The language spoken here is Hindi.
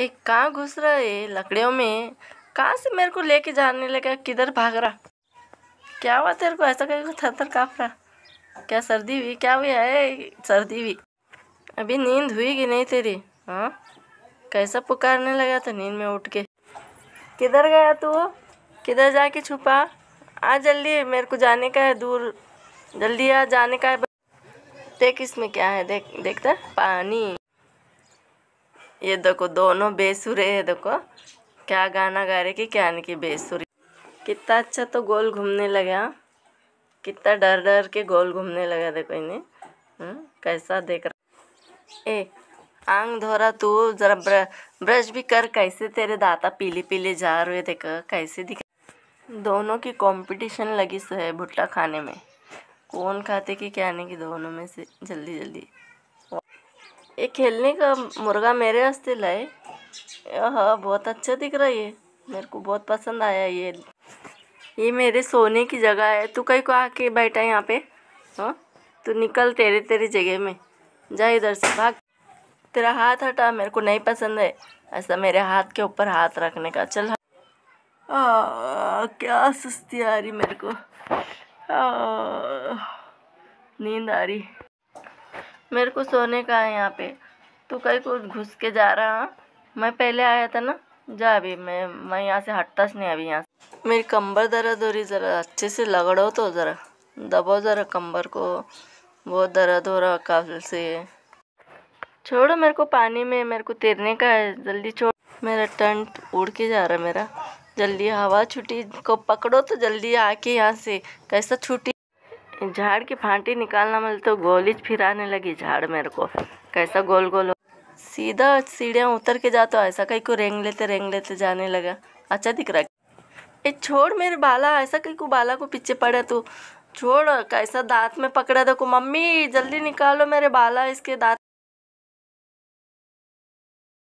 एक कहाँ घुस रहा है लकड़ियों में कहाँ से मेरे को लेके जाने लगा किधर भाग रहा क्या हुआ तेरे को ऐसा कहीं थर थर काँप रहा क्या सर्दी हुई क्या हुई है सर्दी हुई अभी नींद हुई कि नहीं तेरी हाँ कैसा पुकारने लगा था नींद में उठ के किधर गया तू किधर जाके छुपा आ जल्दी मेरे को जाने का है दूर जल्दी आ जाने का है देख इसमें क्या है देख देखता पानी ये देखो दोनों बेसुरे है देखो क्या गाना गा रहे कि क्या नहीं कि बेसुरी कितना अच्छा तो गोल घूमने लगा कितना डर डर के गोल घूमने लगा देखो इन्हें हम्म, कैसा देख रहा ए आंग धोरा तू जरा ब्र, ब्रश भी कर कैसे तेरे दाता पीले पीले जा रहे देखो कैसे दिख दोनों की कंपटीशन लगी सो है भुट्टा खाने में कौन खाते कि क्या नहीं कि दोनों में से जल्दी जल्दी ये खेलने का मुर्गा मेरे हस्ते लाए यह बहुत अच्छा दिख रहा है ये मेरे को बहुत पसंद आया ये ये मेरे सोने की जगह है तू कहीं को आके बैठा है यहाँ पे हाँ तू निकल तेरे तेरी जगह में जा इधर से भाग तेरा हाथ हटा मेरे को नहीं पसंद है ऐसा मेरे हाथ के ऊपर हाथ रखने का चल हाँ। आ, क्या सुस्ती आ रही मेरे को नींद आ रही मेरे को सोने का है यहाँ पे तो कहीं को घुस के जा रहा हाँ? मैं पहले आया था ना जा अभी मैं मैं यहाँ से हटता नहीं अभी यहाँ मेरी कम्बर दर्द हो रही ज़रा अच्छे से लगड़ो तो ज़रा दबो ज़रा कम्बर को बहुत दर्द हो रहा काफी से छोड़ो मेरे को पानी में मेरे को तैरने का है जल्दी छोड़ मेरा टंट उड़ के जा रहा मेरा जल्दी हवा छुटी को पकड़ो तो जल्दी आके यहाँ से कैसा छुटी झाड़ की फांटी निकालना मतलब तो गोली फिराने लगी झाड़ मेरे को कैसा गोल गोल हो सीधा सीढ़ियाँ उतर के जा तो ऐसा कहीं को रेंग लेते रेंग लेते जाने लगा अच्छा दिख रहा ए छोड़ मेरे बाला ऐसा कहीं को बाला को पीछे पड़े तू छोड़ कैसा दांत में पकड़ा देखो मम्मी जल्दी निकालो मेरे बाला इसके दांत